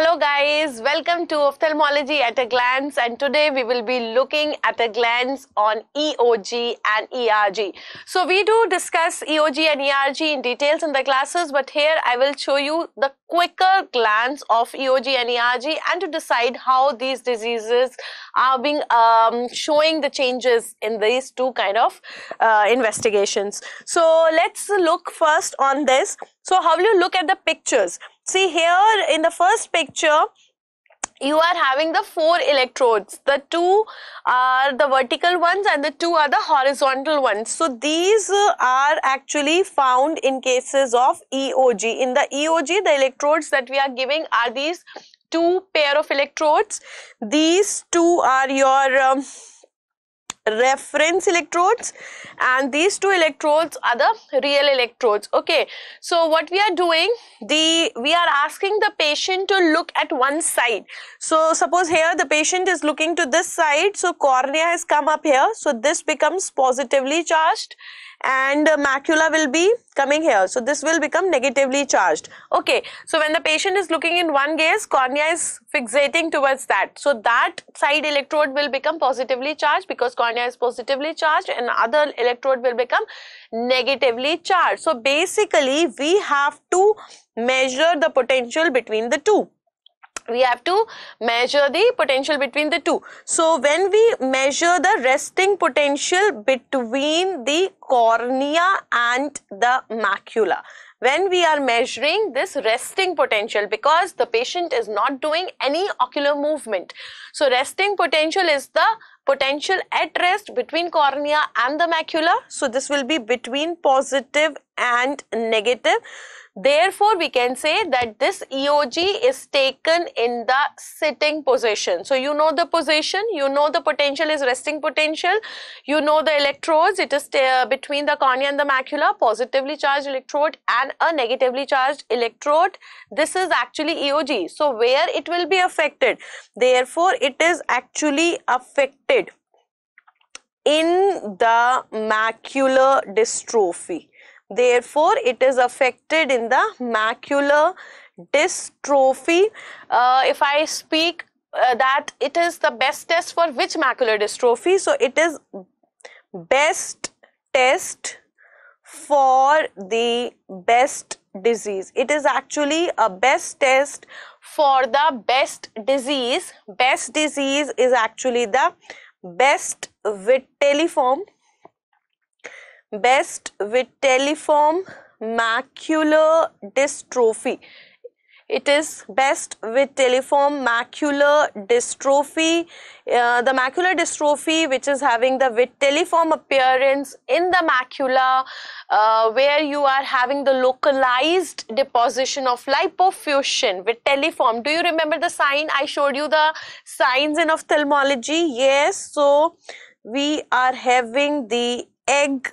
Hello guys, welcome to Ophthalmology at a Glance and today we will be looking at a glance on EOG and ERG. So we do discuss EOG and ERG in details in the classes but here I will show you the quicker glance of EOG and ERG and to decide how these diseases are being um, showing the changes in these two kind of uh, investigations. So let's look first on this. So how will you look at the pictures? See here in the first picture, you are having the four electrodes. The two are the vertical ones and the two are the horizontal ones. So these are actually found in cases of EOG. In the EOG, the electrodes that we are giving are these two pair of electrodes. These two are your um, reference electrodes and these two electrodes are the real electrodes okay so what we are doing the we are asking the patient to look at one side so suppose here the patient is looking to this side so cornea has come up here so this becomes positively charged and uh, macula will be coming here. So this will become negatively charged. Okay. So when the patient is looking in one gaze, cornea is fixating towards that. So that side electrode will become positively charged because cornea is positively charged and other electrode will become negatively charged. So basically we have to measure the potential between the two we have to measure the potential between the two. So, when we measure the resting potential between the cornea and the macula, when we are measuring this resting potential because the patient is not doing any ocular movement. So, resting potential is the potential at rest between cornea and the macula. So, this will be between positive and negative. Therefore, we can say that this EOG is taken in the sitting position. So, you know the position, you know the potential is resting potential, you know the electrodes, it is uh, between the cornea and the macula, positively charged electrode and a negatively charged electrode. This is actually EOG. So, where it will be affected? Therefore, it is actually affected in the macular dystrophy. Therefore, it is affected in the macular dystrophy. Uh, if I speak uh, that it is the best test for which macular dystrophy, so it is best test for the best disease. It is actually a best test for the best disease. Best disease is actually the best vitelliform best vitelliform macular dystrophy it is best with vitelliform macular dystrophy uh, the macular dystrophy which is having the vitelliform appearance in the macula uh, where you are having the localized deposition of lipofusion vitelliform do you remember the sign i showed you the signs in ophthalmology yes so we are having the egg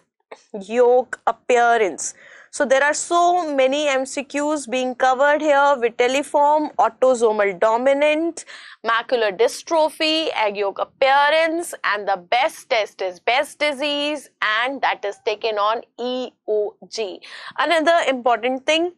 Yolk appearance. So there are so many MCQs being covered here vitelliform, autosomal dominant, macular dystrophy, egg yolk appearance and the best test is best disease and that is taken on EOG. Another important thing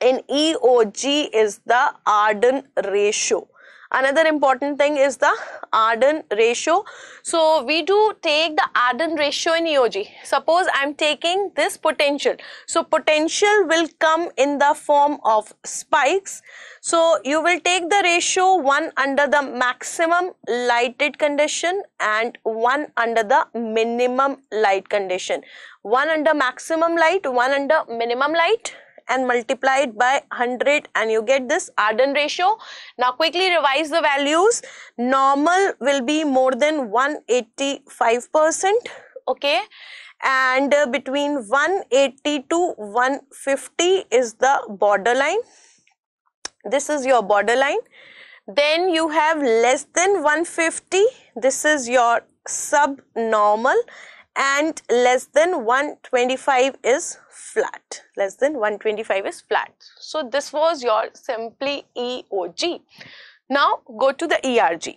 in EOG is the Arden ratio. Another important thing is the Arden ratio. So we do take the Arden ratio in EOG. Suppose I'm taking this potential. So potential will come in the form of spikes. So you will take the ratio 1 under the maximum lighted condition and 1 under the minimum light condition. 1 under maximum light, 1 under minimum light and multiply it by 100 and you get this Arden ratio. Now quickly revise the values. Normal will be more than 185%. Okay. And uh, between 180 to 150 is the borderline. This is your borderline. Then you have less than 150. This is your subnormal and less than 125 is flat less than 125 is flat. So this was your simply EOG. Now go to the ERG.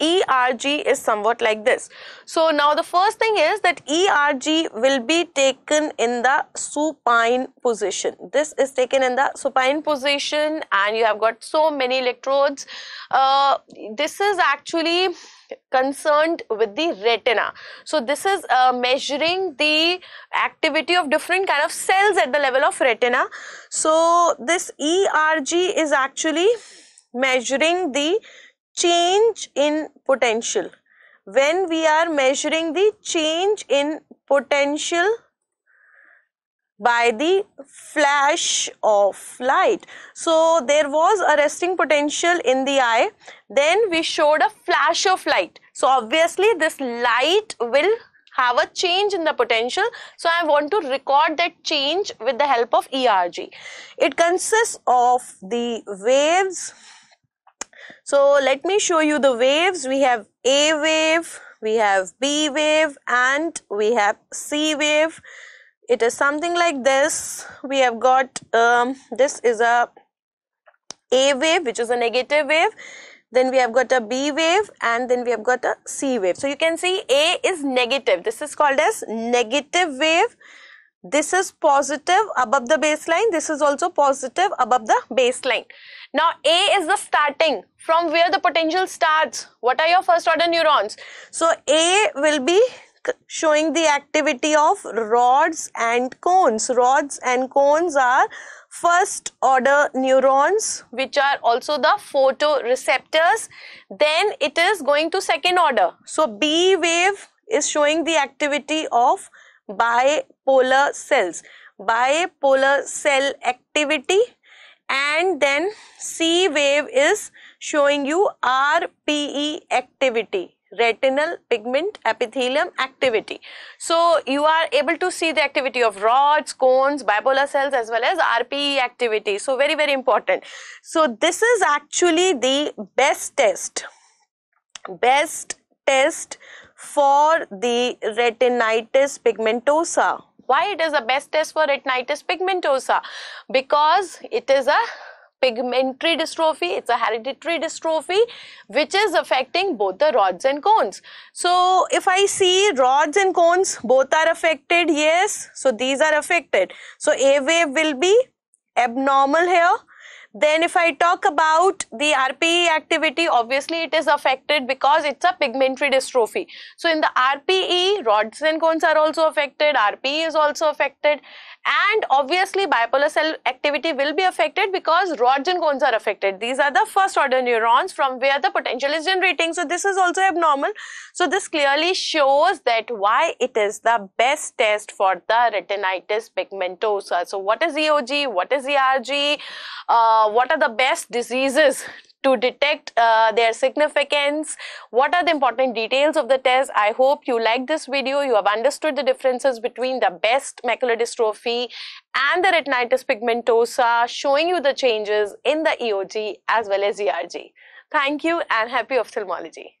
ERG is somewhat like this. So now the first thing is that ERG will be taken in the supine position. This is taken in the supine position and you have got so many electrodes. Uh, this is actually concerned with the retina so this is uh, measuring the activity of different kind of cells at the level of retina so this erg is actually measuring the change in potential. When we are measuring the change in potential by the flash of light. So, there was a resting potential in the eye. Then we showed a flash of light. So, obviously this light will have a change in the potential. So, I want to record that change with the help of ERG. It consists of the waves so let me show you the waves. We have A wave, we have B wave and we have C wave. It is something like this. We have got um, this is a A wave which is a negative wave. Then we have got a B wave and then we have got a C wave. So you can see A is negative. This is called as negative wave this is positive above the baseline. This is also positive above the baseline. Now A is the starting from where the potential starts. What are your first order neurons? So A will be showing the activity of rods and cones. Rods and cones are first order neurons which are also the photoreceptors. Then it is going to second order. So B wave is showing the activity of by polar cells bipolar cell activity and then C wave is showing you RPE activity retinal pigment epithelium activity. So you are able to see the activity of rods, cones, bipolar cells as well as RPE activity. So very very important. So this is actually the best test, best test for the retinitis pigmentosa why it is the best test for retinitis pigmentosa? Because it is a pigmentary dystrophy it's a hereditary dystrophy which is affecting both the rods and cones so if i see rods and cones both are affected yes so these are affected so a wave will be abnormal here then if I talk about the RPE activity, obviously it is affected because it's a pigmentary dystrophy. So in the RPE, rods and cones are also affected, RPE is also affected and obviously bipolar cell activity will be affected because rods and cones are affected. These are the first order neurons from where the potential is generating. So this is also abnormal. So this clearly shows that why it is the best test for the retinitis pigmentosa. So what is EOG? What is ERG? Uh, uh, what are the best diseases to detect uh, their significance what are the important details of the test i hope you like this video you have understood the differences between the best macular dystrophy and the retinitis pigmentosa showing you the changes in the eog as well as erg thank you and happy ophthalmology